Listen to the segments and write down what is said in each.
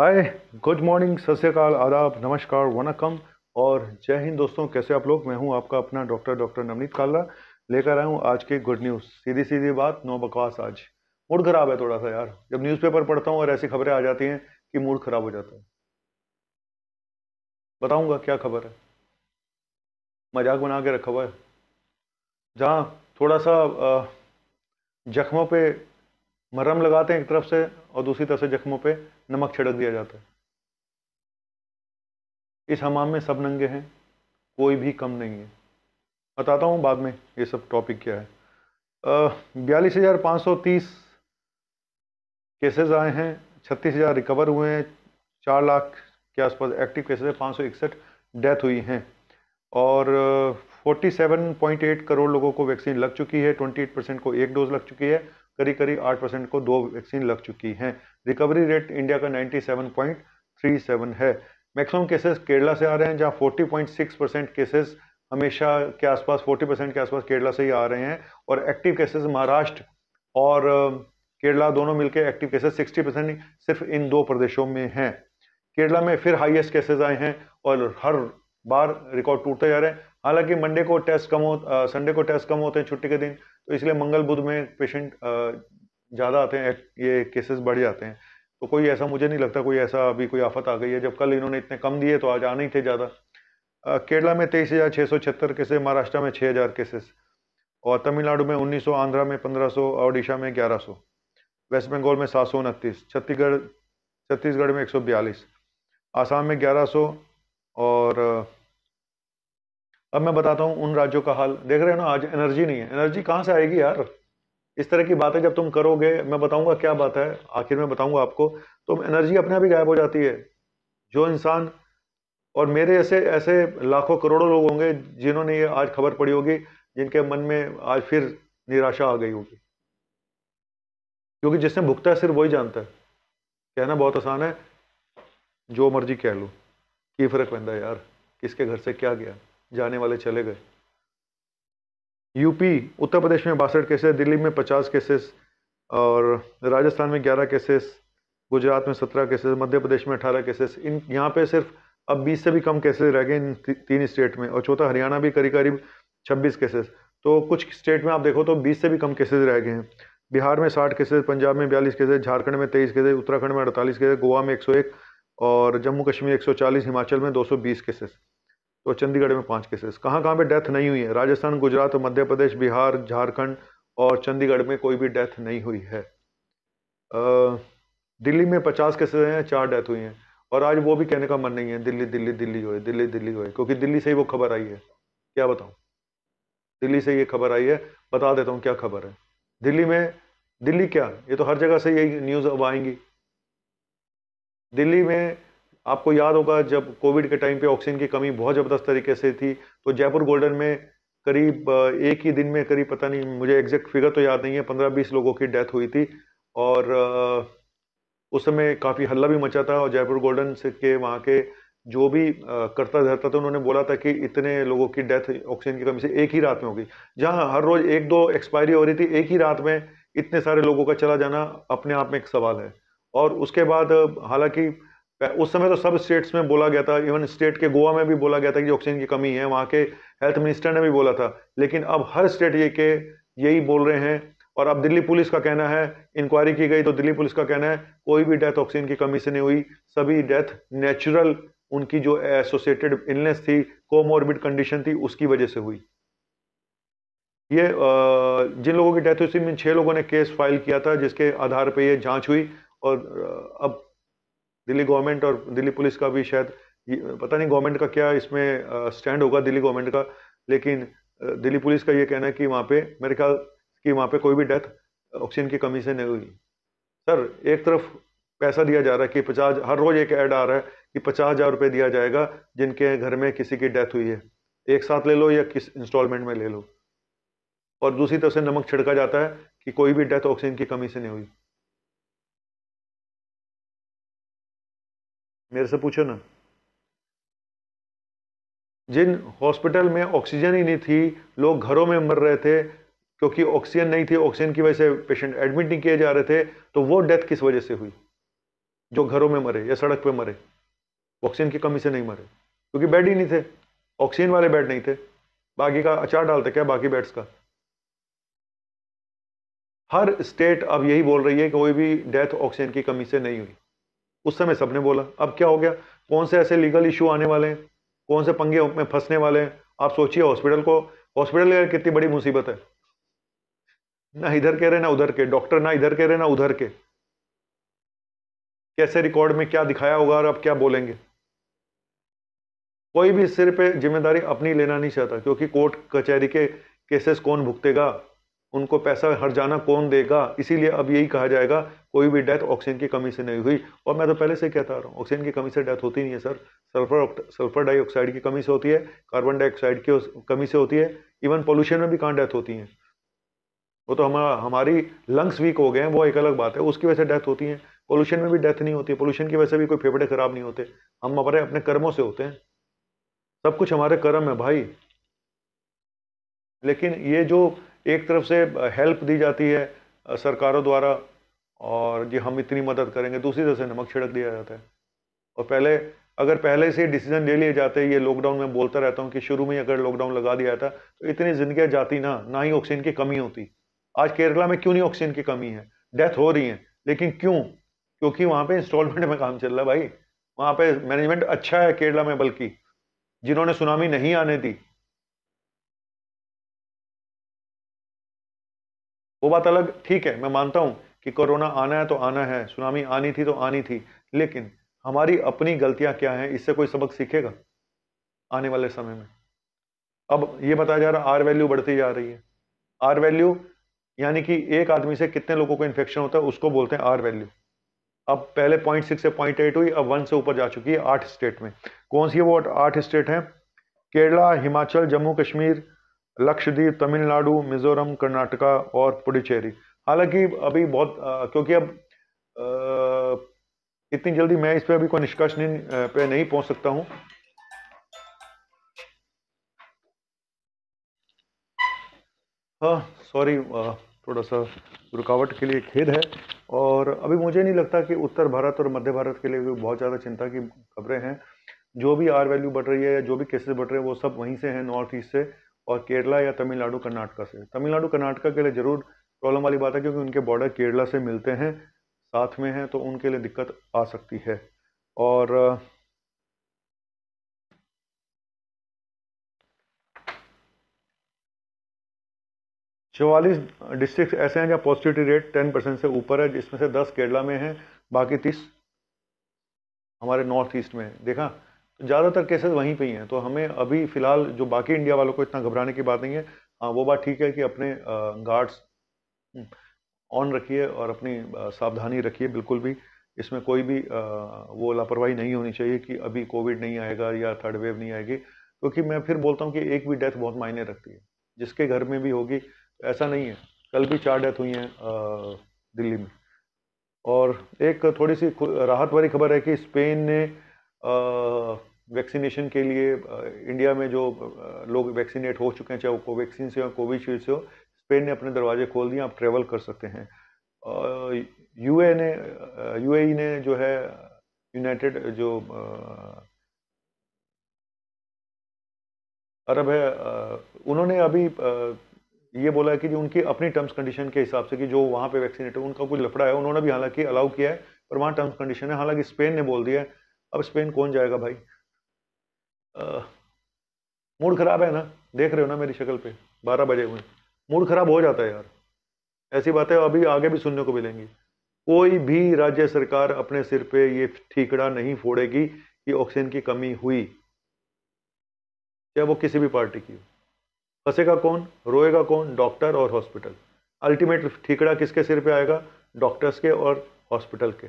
hi good morning सत्यकाल आदाब नमस्कार वनकम और जय हिंद दोस्तों कैसे आप लोग मैं हूं आपका अपना डॉक्टर डॉक्टर नवनीत कालरा लेकर आया हूं आज की गुड न्यूज़ सीधी सीधी बात नो बकवास आज मूड खराब है थोड़ा सा यार जब न्यूज़पेपर पढ़ता हूं और ऐसी खबरें आ जाती हैं कि मूड खराब हो जाता है बताऊंगा क्या खबर है मजाक बना के रखा हुआ है जहाँ थोड़ा सा जख्मों पर मरम लगाते हैं एक तरफ से और दूसरी तरफ से जख्मों पे नमक छिड़क दिया जाता है इस हमाम में सब नंगे हैं कोई भी कम नहीं है बताता हूँ बाद में ये सब टॉपिक क्या है बयालीस हज़ार पाँच सौ तीस केसेज आए हैं छत्तीस हज़ार रिकवर हुए हैं चार लाख के आसपास एक्टिव केसेज हैं पाँच सौ इकसठ डेथ हुई हैं और forty seven point eight crore लोगों को वैक्सीन लग चुकी है ट्वेंटी एट परसेंट को एक डोज लग चुकी है करीब करीब आठ परसेंट को दो वैक्सीन लग चुकी हैं रिकवरी रेट इंडिया का 97.37 है मैक्सिमम केसेस केरला से आ रहे हैं जहां 40.6 परसेंट केसेस हमेशा के आसपास 40 परसेंट के आसपास केरला से ही आ रहे हैं और एक्टिव केसेस महाराष्ट्र और केरला दोनों मिलकर एक्टिव केसेस 60 परसेंट सिर्फ इन दो प्रदेशों में हैं केरला में फिर हाईएस्ट केसेस आए हैं और हर बार रिकॉर्ड टूटते जा रहे हैं हालांकि मंडे को टेस्ट कम हो संडे को टेस्ट कम होते हैं छुट्टी के दिन तो इसलिए मंगल बुध में पेशेंट ज़्यादा आते हैं ये केसेस बढ़ जाते हैं तो कोई ऐसा मुझे नहीं लगता कोई ऐसा अभी कोई आफत आ गई है जब कल इन्होंने इतने कम दिए तो आज आने ही थे ज़्यादा केरला में तेईस हज़ार छः सौ छिहत्तर केसेज महाराष्ट्र में छः हज़ार केसेस और तमिलनाडु में उन्नीस सौ आंध्रा में पंद्रह सौ ओडिशा में ग्यारह सौ वेस्ट बंगाल में सात सौ उनतीस छत्तीसगढ़ छत्तीसगढ़ में एक सौ बयालीस आसाम में ग्यारह सौ और अब मैं बताता हूँ उन राज्यों का हाल देख रहे हो ना आज एनर्जी नहीं है एनर्जी कहाँ से आएगी यार इस तरह की बातें जब तुम करोगे मैं बताऊंगा क्या बात है आखिर में बताऊंगा आपको तो एनर्जी अपने आप ही गायब हो जाती है जो इंसान और मेरे ऐसे ऐसे लाखों करोड़ों लोग होंगे जिन्होंने ये आज खबर पड़ी होगी जिनके मन में आज फिर निराशा आ गई होगी क्योंकि जिसने भुगता है सिर्फ वही जानता है कहना बहुत आसान है जो मर्जी कह लो की फ़र्क पैदा यार किसके घर से क्या गया जाने वाले चले गए यूपी उत्तर प्रदेश में बासठ केसेस दिल्ली में पचास केसेस और राजस्थान में ग्यारह केसेस गुजरात में सत्रह केसेस मध्य प्रदेश में अठारह केसेस इन यहाँ पे सिर्फ अब बीस से भी कम केसेस रह गए इन तीन स्टेट में और चौथा हरियाणा भी करीब करीब छब्बीस केसेस तो कुछ स्टेट में आप देखो तो बीस से भी कम केसेज रह गए हैं बिहार में साठ केसेज पंजाब में बयालीस केसेज झारखंड में तेईस केसेज उत्तराखंड में अड़तालीस केसेज गोवा में एक और जम्मू कश्मीर एक हिमाचल में दो केसेस तो चंडीगढ़ में पाँच केसेस कहाँ कहाँ पे डेथ नहीं हुई है राजस्थान गुजरात मध्य प्रदेश बिहार झारखंड और चंडीगढ़ में कोई भी डेथ नहीं हुई है दिल्ली में पचास केसेस हैं चार डेथ हुई हैं और आज वो भी कहने का मन नहीं है दिल्ली दिल्ली दिल्ली हुए दिल्ली दिल्ली हुए क्योंकि दिल्ली से ही वो खबर आई है क्या बताऊँ दिल्ली से ये खबर आई है बता देता हूँ क्या खबर है दिल्ली में दिल्ली क्या ये तो हर जगह से यही न्यूज़ अब आएंगी दिल्ली में आपको याद होगा जब कोविड के टाइम पे ऑक्सीजन की कमी बहुत ज़बरदस्त तरीके से थी तो जयपुर गोल्डन में करीब एक ही दिन में करीब पता नहीं मुझे एग्जैक्ट फिगर तो याद नहीं है पंद्रह बीस लोगों की डेथ हुई थी और उस समय काफ़ी हल्ला भी मचा था और जयपुर गोल्डन से के वहाँ के जो भी करता धरता था उन्होंने बोला था कि इतने लोगों की डेथ ऑक्सीजन की कमी से एक ही रात में होगी जहाँ हर रोज़ एक दो एक्सपायरी हो रही थी एक ही रात में इतने सारे लोगों का चला जाना अपने आप में एक सवाल है और उसके बाद हालांकि उस समय तो सब स्टेट्स में बोला गया था इवन स्टेट के गोवा में भी बोला गया था कि ऑक्सीजन की कमी है वहाँ के हेल्थ मिनिस्टर ने भी बोला था लेकिन अब हर स्टेट ये के यही बोल रहे हैं और अब दिल्ली पुलिस का कहना है इंक्वायरी की गई तो दिल्ली पुलिस का कहना है कोई भी डेथ ऑक्सीजन की कमी से नहीं हुई सभी डेथ नेचुरल उनकी जो एसोसिएटेड इलनेस थी कोमोरबिड कंडीशन थी उसकी वजह से हुई ये जिन लोगों की डेथ हुई थी छः लोगों ने केस फाइल किया था जिसके आधार पर यह जाँच हुई और अब दिल्ली गवर्नमेंट और दिल्ली पुलिस का भी शायद पता नहीं गवर्नमेंट का क्या इसमें स्टैंड होगा दिल्ली गवर्नमेंट का लेकिन दिल्ली पुलिस का ये कहना है कि वहाँ पे मेरे ख्याल कि वहाँ पे कोई भी डेथ ऑक्सीजन की कमी से नहीं हुई सर एक तरफ पैसा दिया जा रहा है कि पचास हर रोज़ एक ऐड आ रहा है कि पचास हज़ार रुपये दिया जाएगा जिनके घर में किसी की डेथ हुई है एक साथ ले लो या किस इंस्टॉलमेंट में ले लो और दूसरी तरफ से नमक छिड़का जाता है कि कोई भी डेथ ऑक्सीजन की कमी से नहीं हुई मेरे से पूछो ना जिन हॉस्पिटल में ऑक्सीजन ही नहीं थी लोग घरों में मर रहे थे क्योंकि ऑक्सीजन नहीं थी ऑक्सीजन की वजह से पेशेंट एडमिट नहीं किए जा रहे थे तो वो डेथ किस वजह से हुई जो घरों में मरे या सड़क पे मरे ऑक्सीजन की कमी से नहीं मरे क्योंकि बेड ही नहीं थे ऑक्सीजन वाले बेड नहीं थे बाकी का अचार डालते क्या बाकी बेड्स का हर स्टेट अब यही बोल रही है कि कोई भी डेथ ऑक्सीजन की कमी से नहीं हुई उस समय सबने बोला अब क्या हो गया कौन से ऐसे लीगल इशू आने वाले हैं कौन से पंगे में फंसने वाले हैं आप सोचिए हॉस्पिटल को हॉस्पिटल कितनी बड़ी मुसीबत है ना इधर कह रहे ना उधर के डॉक्टर ना इधर कह रहे ना उधर के कैसे रिकॉर्ड में क्या दिखाया होगा और अब क्या बोलेंगे कोई भी सिर पे जिम्मेदारी अपनी लेना नहीं चाहता क्योंकि कोर्ट कचहरी के केसेस कौन भुगतेगा उनको पैसा हर जाना कौन देगा इसीलिए अब यही कहा जाएगा कोई भी डेथ ऑक्सीजन की कमी से नहीं हुई और मैं तो पहले से कहता रहा हूँ ऑक्सीजन की कमी से डेथ होती नहीं है सर सल्फर सल्फर डाइऑक्साइड की कमी से होती है कार्बन डाइऑक्साइड की कमी से होती है इवन पॉल्यूशन में भी कहाँ डेथ होती है वो तो हमारा हमारी लंग्स वीक हो गए हैं वो एक अलग बात है उसकी वजह से डेथ होती है पोल्यूशन में भी डेथ नहीं होती पोल्यूशन की वजह से भी कोई फेफड़े खराब नहीं होते हम हमारे अपने कर्मों से होते हैं सब कुछ हमारे कर्म है भाई लेकिन ये जो एक तरफ से हेल्प दी जाती है सरकारों द्वारा और जी हम इतनी मदद करेंगे दूसरी तरफ से नमक छिड़क दिया जाता है और पहले अगर पहले से डिसीजन ले लिए जाते ये लॉकडाउन में बोलता रहता हूँ कि शुरू में अगर लॉकडाउन लगा दिया जाता तो इतनी जिंदगी जाती ना ना ही ऑक्सीजन की कमी होती आज केरला में क्यों नहीं ऑक्सीजन की कमी है डेथ हो रही है लेकिन क्यों क्योंकि वहाँ पे इंस्टॉलमेंट में काम चल रहा है भाई वहाँ पे मैनेजमेंट अच्छा है केरला में बल्कि जिन्होंने सुनामी नहीं आने दी वो बात अलग ठीक है मैं मानता हूँ कि कोरोना आना है तो आना है सुनामी आनी थी तो आनी थी लेकिन हमारी अपनी गलतियाँ क्या हैं इससे कोई सबक सीखेगा आने वाले समय में अब ये बताया जा रहा आर वैल्यू बढ़ती जा रही है आर वैल्यू यानी कि एक आदमी से कितने लोगों को इन्फेक्शन होता है उसको बोलते हैं आर वैल्यू अब पहले पॉइंट सिक्स से पॉइंट एट हुई अब वन से ऊपर जा चुकी है आठ स्टेट में कौन सी है वो आठ स्टेट हैं केरला हिमाचल जम्मू कश्मीर लक्षद्वीप तमिलनाडु मिजोरम कर्नाटका और पुडुचेरी हालांकि अभी बहुत आ, क्योंकि अब आ, इतनी जल्दी मैं इस पर अभी कोई निष्कर्ष नहीं पे नहीं पहुंच सकता हूं हाँ सॉरी थोड़ा सा रुकावट के लिए खेद है और अभी मुझे नहीं लगता कि उत्तर भारत और मध्य भारत के लिए भी बहुत ज़्यादा चिंता की खबरें हैं जो भी आर वैल्यू बढ़ रही है या जो भी केसेस बढ़ रहे हैं वो सब वहीं से हैं नॉर्थ ईस्ट से और केरला या तमिलनाडु कर्नाटका से तमिलनाडु कर्नाटका के लिए ज़रूर प्रॉब्लम वाली बात है क्योंकि उनके बॉर्डर केरला से मिलते हैं साथ में हैं तो उनके लिए दिक्कत आ सकती है और चौवालीस डिस्ट्रिक्ट ऐसे हैं जहाँ पॉजिटिविटी रेट टेन परसेंट से ऊपर है जिसमें से दस केरला में हैं बाकी तीस हमारे नॉर्थ ईस्ट में देखा ज़्यादातर केसेस वहीं पे ही हैं तो हमें अभी फ़िलहाल जो बाकी इंडिया वालों को इतना घबराने की बात नहीं है हाँ वो बात ठीक है कि अपने गार्ड्स हम्म, ऑन रखिए और अपनी सावधानी रखिए बिल्कुल भी इसमें कोई भी वो लापरवाही नहीं होनी चाहिए कि अभी कोविड नहीं आएगा या थर्ड वेव नहीं आएगी क्योंकि तो मैं फिर बोलता हूँ कि एक भी डेथ बहुत मायने रखती है जिसके घर में भी होगी ऐसा नहीं है कल भी चार डेथ हुई हैं दिल्ली में और एक थोड़ी सी राहत वाली खबर है कि स्पेन ने वैक्सीनेशन के लिए इंडिया में जो लोग वैक्सीनेट हो चुके हैं चाहे वो कोवैक्सीन से हो कोविशील्ड से हो स्पेन ने अपने दरवाजे खोल दिए आप ट्रेवल कर सकते हैं ए ने यू ने जो है यूनाइटेड जो अरब है उन्होंने अभी ये बोला है कि उनकी अपनी टर्म्स कंडीशन के हिसाब से कि जो वहाँ पे वैक्सीनेट है उनका कुछ लफड़ा है उन्होंने भी हालांकि अलाउ किया है पर वहाँ टर्म्स कंडीशन है हालांकि स्पेन ने बोल दिया है अब स्पेन कौन जाएगा भाई मूड खराब है ना देख रहे हो ना मेरी शक्ल पे बारह बजे हुए मूड खराब हो जाता है यार ऐसी बातें अभी आगे भी सुनने को मिलेंगी कोई भी राज्य सरकार अपने सिर पे ये ठीकड़ा नहीं फोड़ेगी कि ऑक्सीजन की कमी हुई चाहे वो किसी भी पार्टी की हो फंसेगा कौन रोएगा कौन डॉक्टर और हॉस्पिटल अल्टीमेट ठीकड़ा किसके सिर पे आएगा डॉक्टर्स के और हॉस्पिटल के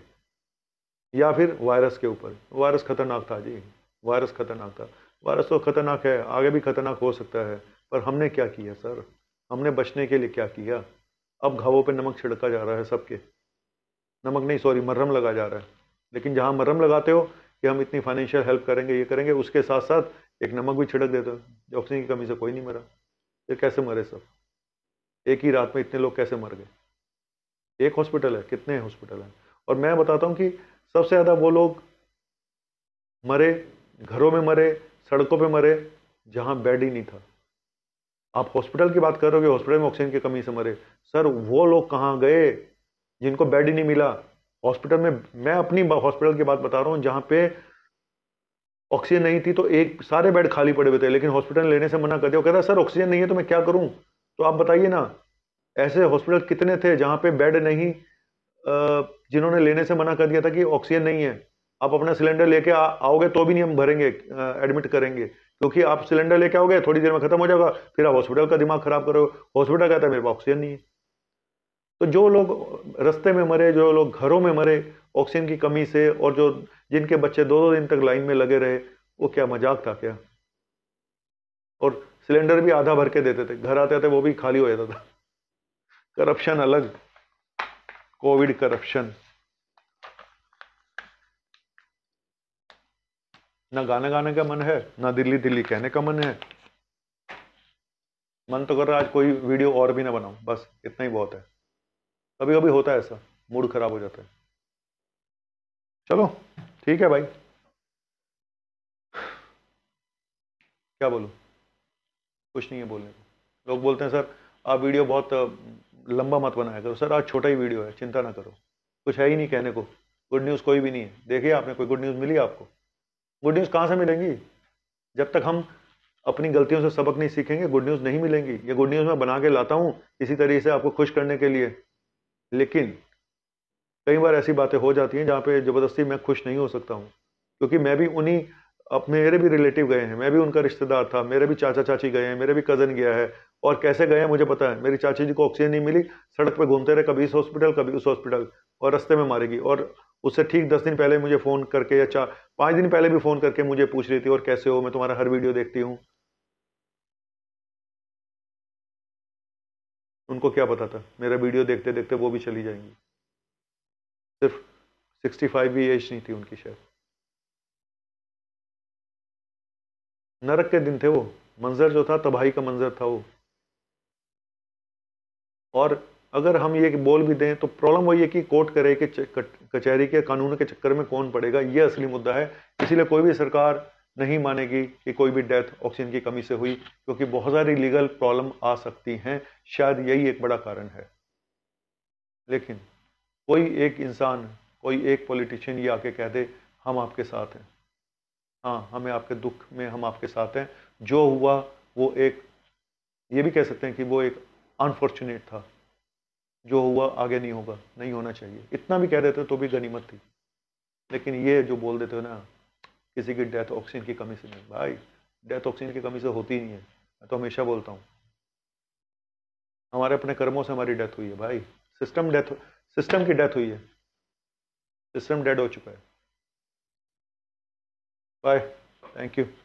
या फिर वायरस के ऊपर वायरस खतरनाक था जी वायरस खतरनाक था वायरस तो खतरनाक है आगे भी खतरनाक हो सकता है पर हमने क्या किया सर हमने बचने के लिए क्या किया अब घावों पे नमक छिड़का जा रहा है सबके नमक नहीं सॉरी मरहम लगा जा रहा है लेकिन जहाँ मर्रम लगाते हो कि हम इतनी फाइनेंशियल हेल्प करेंगे ये करेंगे उसके साथ साथ एक नमक भी छिड़क देते हो ऑक्सीजन की कमी से कोई नहीं मरा फिर कैसे मरे सब एक ही रात में इतने लोग कैसे मर गए एक हॉस्पिटल है कितने हॉस्पिटल हैं और मैं बताता हूँ कि सबसे ज़्यादा वो लोग मरे घरों में मरे सड़कों पे मरे जहाँ बेड ही नहीं था आप हॉस्पिटल की बात कर रहे हो कि हॉस्पिटल में ऑक्सीजन की कमी से मरे सर वो लोग कहाँ गए जिनको बेड ही नहीं मिला हॉस्पिटल में मैं अपनी हॉस्पिटल की बात बता रहा हूँ जहाँ पे ऑक्सीजन नहीं थी तो एक सारे बेड खाली पड़े हुए थे लेकिन हॉस्पिटल लेने से मना कर दिया कहता सर ऑक्सीजन नहीं है तो मैं क्या करूँ तो आप बताइए ना ऐसे हॉस्पिटल कितने थे जहाँ पे बेड नहीं जिन्होंने लेने से मना कर दिया था कि ऑक्सीजन नहीं है आप अपना सिलेंडर लेके आओगे तो भी नहीं हम भरेंगे एडमिट करेंगे क्योंकि आप सिलेंडर लेके आओगे थोड़ी देर में खत्म हो जाएगा फिर आप हॉस्पिटल का दिमाग खराब करोगे हॉस्पिटल कहता है मेरे पास ऑक्सीजन नहीं है तो जो लोग रस्ते में मरे जो लोग घरों में मरे ऑक्सीजन की कमी से और जो जिनके बच्चे दो दो दिन तक लाइन में लगे रहे वो क्या मजाक था क्या और सिलेंडर भी आधा भर के देते थे घर आते थे वो भी खाली हो जाता था करप्शन अलग कोविड करप्शन ना गाना गाने का मन है ना दिल्ली दिल्ली कहने का मन है मन तो कर रहा आज कोई वीडियो और भी ना बनाऊं बस इतना ही बहुत है कभी कभी होता है ऐसा मूड खराब हो जाता है चलो ठीक है भाई क्या बोलूँ कुछ नहीं है बोलने को लोग बोलते हैं सर आप वीडियो बहुत लंबा मत बनाया करो सर आज छोटा ही वीडियो है चिंता ना करो कुछ है ही नहीं कहने को गुड न्यूज़ कोई भी नहीं है देखिए आपने कोई गुड न्यूज़ मिली आपको गुड न्यूज़ कहाँ से मिलेंगी जब तक हम अपनी गलतियों से सबक नहीं सीखेंगे गुड न्यूज़ नहीं मिलेंगी ये गुड न्यूज़ मैं बना के लाता हूँ इसी तरीके से आपको खुश करने के लिए लेकिन कई बार ऐसी बातें हो जाती हैं जहाँ पे ज़बरदस्ती मैं खुश नहीं हो सकता हूँ क्योंकि मैं भी उन्हीं अब मेरे भी रिलेटिव गए हैं मैं भी उनका रिश्तेदार था मेरे भी चाचा चाची गए हैं मेरे भी कज़न गया है और कैसे गए मुझे पता है मेरी चाची जी को ऑक्सीजन नहीं मिली सड़क पर घूमते रहे कभी इस हॉस्पिटल कभी उस हॉस्पिटल और रस्ते में मारेगी और उससे ठीक दस दिन पहले मुझे फ़ोन करके या चार पाँच दिन पहले भी फ़ोन करके मुझे पूछ रही थी और कैसे हो मैं तुम्हारा हर वीडियो देखती हूँ उनको क्या पता था मेरा वीडियो देखते देखते वो भी चली जाएंगी सिर्फ सिक्सटी फाइव भी एज नहीं थी उनकी शायद नरक के दिन थे वो मंजर जो था तबाही का मंजर था वो और अगर हम ये बोल भी दें तो प्रॉब्लम वही है कि कोर्ट करे कि कचहरी के कानून के चक्कर में कौन पड़ेगा ये असली मुद्दा है इसीलिए कोई भी सरकार नहीं मानेगी कि कोई भी डेथ ऑक्सीजन की कमी से हुई क्योंकि बहुत सारी लीगल प्रॉब्लम आ सकती हैं शायद यही एक बड़ा कारण है लेकिन कोई एक इंसान कोई एक पॉलिटिशियन ये आके कह दे हम आपके साथ हैं हाँ हमें आपके दुख में हम आपके साथ हैं जो हुआ वो एक ये भी कह सकते हैं कि वो एक अनफॉर्चुनेट था जो हुआ आगे नहीं होगा नहीं होना चाहिए इतना भी कह देते तो भी गनीमत थी लेकिन ये जो बोल देते हो ना किसी की डेथ ऑक्सीजन की कमी से नहीं भाई डेथ ऑक्सीजन की कमी से होती ही नहीं है मैं तो हमेशा बोलता हूँ हमारे अपने कर्मों से हमारी डेथ हुई है भाई सिस्टम डेथ सिस्टम की डेथ हुई है सिस्टम डेड हो चुका है बाय थैंक यू